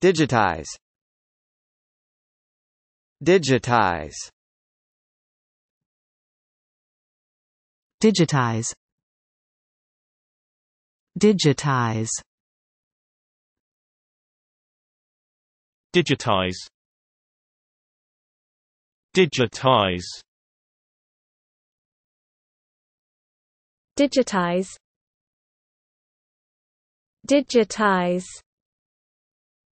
Digitize Digitize Digitize Digitize Digitize Digitize Digitize Digitize